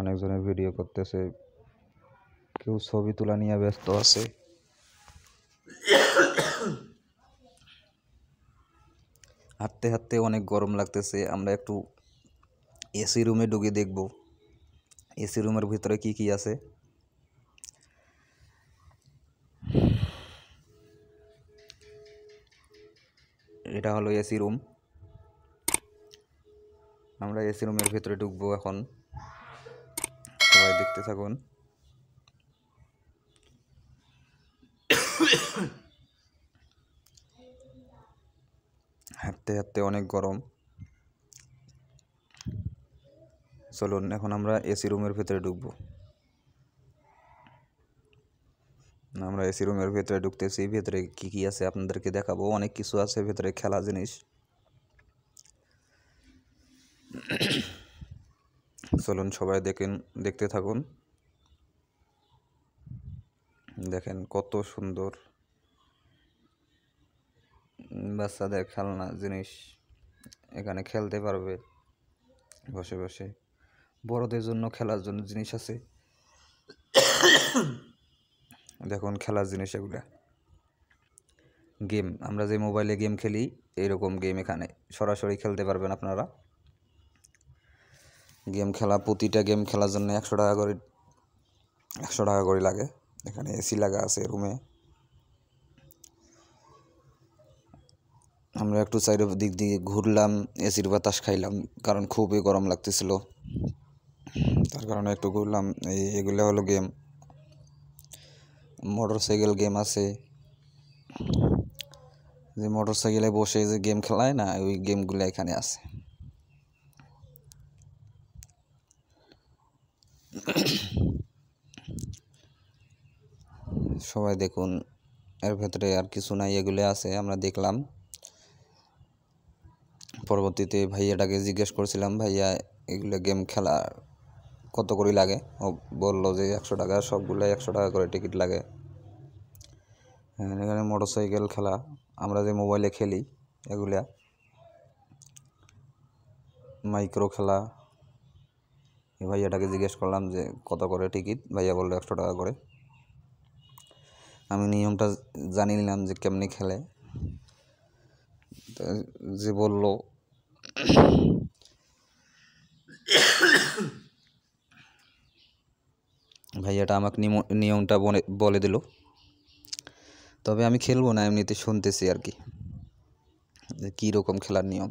অনেকজন ভিডিও করতেছে কেউ ছবি তুলানিয়া ব্যস্ত আছে আস্তে আস্তে অনেক গরম লাগতেছে আমরা একটু এসি রুমে ঢুকে দেখব এসি রুমের ভিতরে কি কি আছে এটা হলো এসি রুম আমরা এসি রুমের ভিতরে ঢুকব এখন সবাই দেখতে থাকুন হাতে やっ তে অনেক গরম চলুন এখন আমরা এসি রুমের ভিতরে ঢুকব আমরা এসি রুমের ভিতরে ঢুকতেছি ভিতরে কি কি আছে আপনাদেরকে দেখাবো অনেক কিছু আছে ভিতরে খেলা জিনিস চলুন সবাই দেখেন দেখতে থাকুন দেখেন কত সুন্দর বাচ্চাদের খেলনা জিনিস এখানে খেলতে পারবে বসে বসে বড়দের জন্য খেলার জন্য জিনিস আছে দেখুন খেলার জিনিস এগুলা গেম আমরা যে মোবাইলে গেম খেলি এইরকম গেম এখানে সরাসরি খেলতে পারবেন আপনারা গেম খেলা প্রতিটা গেম খেলার জন্য একশো টাকা করে একশো টাকা করে লাগে এখানে এসি লাগা আছে রুমে আমরা একটু চারির দিক দিয়ে ঘুরলাম এসির বাতাস খাইলাম কারণ খুবই গরম লাগতেছিল তার কারণে একটু ঘুরলাম এই এগুলো হলো গেম মোটর সাইকেল গেম আছে যে মোটর সাইকেলে বসে যে গেম খেলায় না ওই গেমগুলো এখানে আছে সবাই দেখুন এর ভেতরে আর কিছু নাই এগুলো আছে আমরা দেখলাম পরবর্তীতে ভাইয়াটাকে জিজ্ঞেস করছিলাম ভাইয়া এগুলো গেম খেলা কত করে লাগে ও বললো যে একশো টাকা সবগুলো একশো টাকা করে টিকিট লাগে এখানে মোটরসাইকেল খেলা আমরা যে মোবাইলে খেলি এগুলা মাইক্রো খেলা ভাইয়াটাকে জিজ্ঞেস করলাম যে কত করে টিকিট ভাইয়া বললো একশো টাকা করে আমি নিয়মটা জানি নিলাম যে কেমনি খেলে যে বলল ভাইয়াটা আমাকে নিয়মটা বলে দিল তবে আমি খেলবো না এমনিতে শুনতেছি আর কি যে কীরকম খেলার নিয়ম